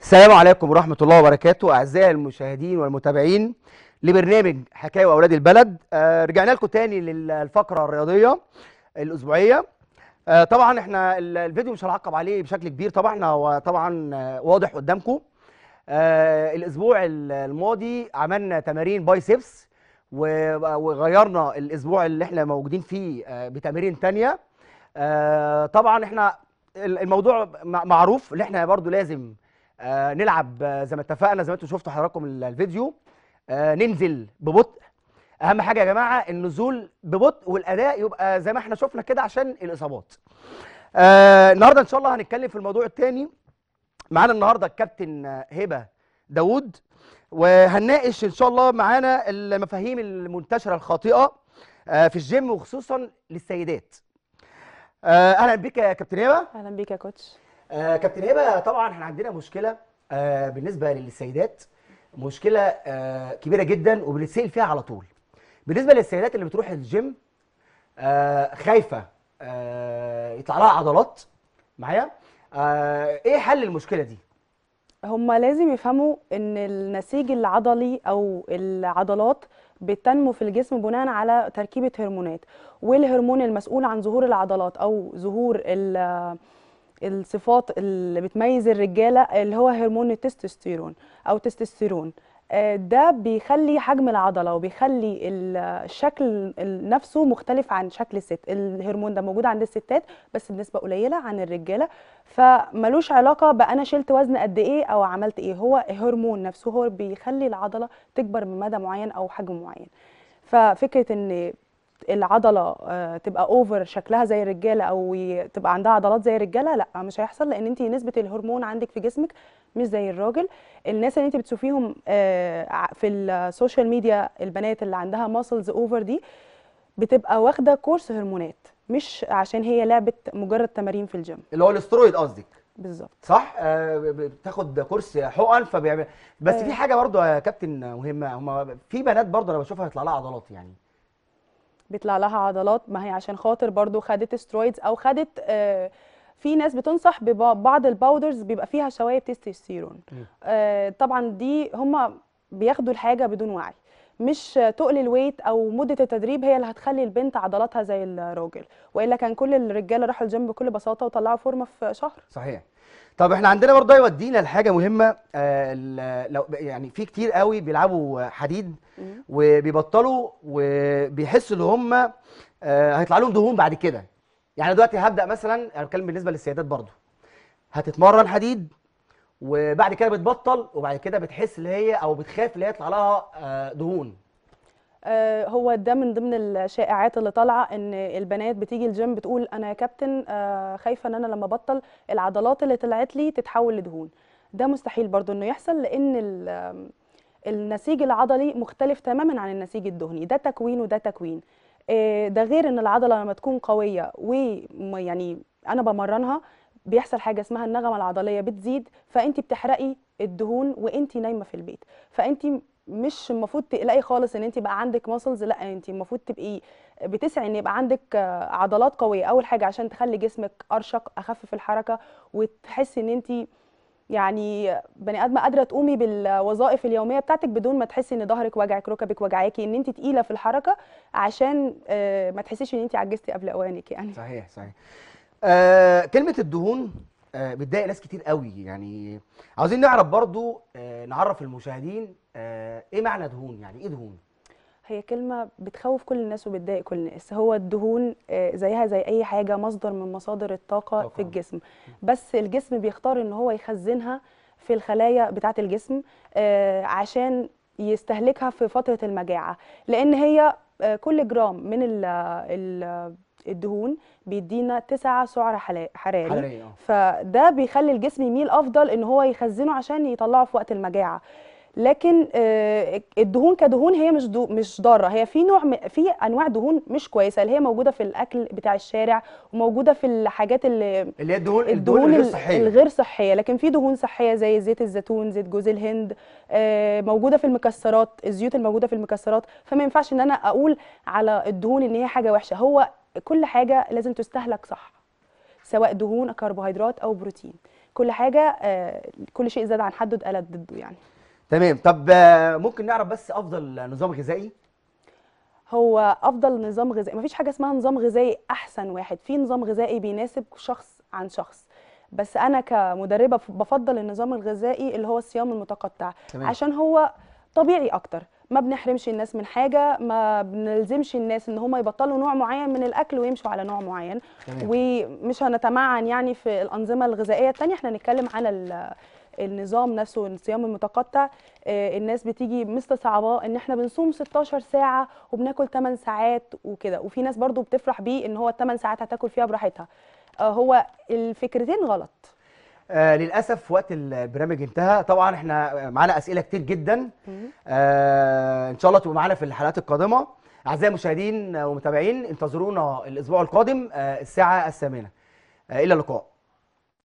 السلام عليكم ورحمة الله وبركاته أعزائي المشاهدين والمتابعين لبرنامج حكاية أولاد البلد آه رجعنا لكم تاني للفقرة الرياضية الأسبوعية آه طبعا احنا الفيديو مش هنعقب عليه بشكل كبير طبعا وطبعا طبعا واضح قدامكم آه الأسبوع الماضي عملنا تمارين بايسبس وغيرنا الأسبوع اللي احنا موجودين فيه آه، بتمارين تانية آه، طبعا احنا الموضوع معروف اللي احنا برضو لازم آه، نلعب آه، زي ما اتفقنا زي ما انتم شفتوا حضراتكم الفيديو آه، ننزل ببطء اهم حاجه يا جماعه النزول ببطء والاداء يبقى زي ما احنا شفنا كده عشان الاصابات النهارده ان شاء الله هنتكلم في الموضوع الثاني معانا النهارده الكابتن هبه داوود وهنناقش ان شاء الله معانا المفاهيم المنتشره الخاطئه في الجيم وخصوصا للسيدات اهلا بيك يا كابتن هبه اهلا بيك يا كوتش آه كابتن هبه طبعا احنا عندنا مشكله آه بالنسبه للسيدات مشكله آه كبيره جدا وبنتسال فيها على طول بالنسبه للسيدات اللي بتروح الجيم آه خايفه آه يطلع لها عضلات معايا آه ايه حل المشكله دي هما لازم يفهموا ان النسيج العضلي او العضلات بتنمو في الجسم بناء على تركيبه هرمونات والهرمون المسؤول عن ظهور العضلات او ظهور ال الصفات اللي بتميز الرجاله اللي هو هرمون التستوستيرون او تستوستيرون آه، ده بيخلي حجم العضله وبيخلي الشكل نفسه مختلف عن شكل الست الهرمون ده موجود عند الستات بس بنسبه قليله عن الرجاله فملوش علاقه بانا شلت وزن قد ايه او عملت ايه هو هرمون نفسه هو بيخلي العضله تكبر بمدى معين او حجم معين ففكره ان العضله آه، تبقى اوفر شكلها زي الرجاله او تبقى عندها عضلات زي الرجاله لا مش هيحصل لان انت نسبه الهرمون عندك في جسمك مش زي الراجل الناس اللي انت بتشوفيهم آه، في السوشيال ميديا البنات اللي عندها ماسلز اوفر دي بتبقى واخده كورس هرمونات مش عشان هي لعبه مجرد تمارين في الجيم اللي هو الاسترويد قصدك بالظبط صح آه بتاخد كورس حقن فبيعمل بس آه. في حاجه برضو يا كابتن مهمه هم في بنات برضو انا بشوفها يطلع لها عضلات يعني بيطلع لها عضلات ما هي عشان خاطر برضو خدت استرويدز او خدت آه في ناس بتنصح ببعض الباودرز بيبقى فيها شوايب تستوستيرون آه طبعا دي هم بياخدوا الحاجه بدون وعي مش تقل الويت او مده التدريب هي اللي هتخلي البنت عضلاتها زي الراجل والا كان كل الرجاله راحوا الجيم بكل بساطه وطلعوا فورمه في شهر صحيح طب احنا عندنا برضه يودينا أيوة لحاجه مهمه آه لو يعني في كتير قوي بيلعبوا حديد وبيبطلوا وبيحسوا ان هم آه هيطلع لهم دهون بعد كده يعني دلوقتي هبدا مثلا انا بتكلم بالنسبه للسيدات برضه هتتمرن حديد وبعد كده بتبطل وبعد كده بتحس اللي هي او بتخاف اللي هي يطلع لها آه، دهون آه، هو ده من ضمن الشائعات اللي طالعه ان البنات بتيجي الجيم بتقول انا يا كابتن آه، خايفه ان انا لما بطل العضلات اللي طلعت لي تتحول لدهون ده مستحيل برضو انه يحصل لان النسيج العضلي مختلف تماما عن النسيج الدهني ده تكوين وده تكوين ده غير ان العضله لما تكون قويه ويعني انا بمرنها بيحصل حاجه اسمها النغمه العضليه بتزيد فانت بتحرقي الدهون وانت نايمه في البيت فانت مش المفروض تقلقي خالص ان انت بقى عندك ماسلز لا انت المفروض تبقي بتسعي ان يبقى عندك عضلات قويه اول حاجه عشان تخلي جسمك ارشق اخفف الحركه وتحسي ان انت يعني بني ادمه قادره تقومي بالوظائف اليوميه بتاعتك بدون ما تحسي ان ظهرك وجعك ركبك وجعاكي ان انت تقيله في الحركه عشان آه، ما تحسيش ان انت عجزتي قبل اوانك يعني صحيح صحيح آه كلمه الدهون آه بتضايق ناس كتير قوي يعني عاوزين نعرف برضو آه نعرف المشاهدين آه ايه معنى دهون يعني ايه دهون هي كلمة بتخوف كل الناس وبتضايق كل الناس هو الدهون آه، زيها زي أي حاجة مصدر من مصادر الطاقة طبعا. في الجسم بس الجسم بيختار إن هو يخزنها في الخلايا بتاعة الجسم آه، عشان يستهلكها في فترة المجاعة لأن هي آه، كل جرام من ال الدهون بيدينا تسعة سعر حراري, حراري اه. فده بيخلي الجسم يميل افضل ان هو يخزنه عشان يطلعه في وقت المجاعه لكن آه، الدهون كدهون هي مش دو مش ضاره هي في نوع في انواع دهون مش كويسه اللي هي موجوده في الاكل بتاع الشارع وموجوده في الحاجات اللي اللي هي الدهون الدهون الغير صحيه الغير صحيه لكن في دهون صحيه زي زيت الزيتون زيت جوز الهند آه، موجوده في المكسرات الزيوت الموجوده في المكسرات فما ينفعش ان انا اقول على الدهون ان هي حاجه وحشه هو كل حاجه لازم تستهلك صح سواء دهون كربوهيدرات او بروتين كل حاجه آه، كل شيء زاد عن حده اتقلد ضده يعني تمام طب ممكن نعرف بس افضل نظام غذائي هو افضل نظام غذائي مفيش حاجه اسمها نظام غذائي احسن واحد في نظام غذائي بيناسب شخص عن شخص بس انا كمدربه بفضل النظام الغذائي اللي هو الصيام المتقطع تمام. عشان هو طبيعي اكتر ما بنحرمش الناس من حاجه ما بنلزمش الناس ان هم يبطلوا نوع معين من الاكل ويمشوا على نوع معين تمام. ومش هنتمعن يعني في الانظمه الغذائيه الثانيه احنا نتكلم على النظام نفسه الصيام المتقطع آه، الناس بتيجي مستصعباه ان احنا بنصوم 16 ساعه وبناكل 8 ساعات وكده وفي ناس برضو بتفرح بيه ان هو 8 ساعات هتاكل فيها براحتها آه، هو الفكرتين غلط آه للاسف وقت البرنامج انتهى طبعا احنا معانا اسئله كتير جدا آه ان شاء الله تبقى معانا في الحلقات القادمه اعزائي المشاهدين ومتابعين انتظرونا الاسبوع القادم آه الساعه الثامنه آه الى اللقاء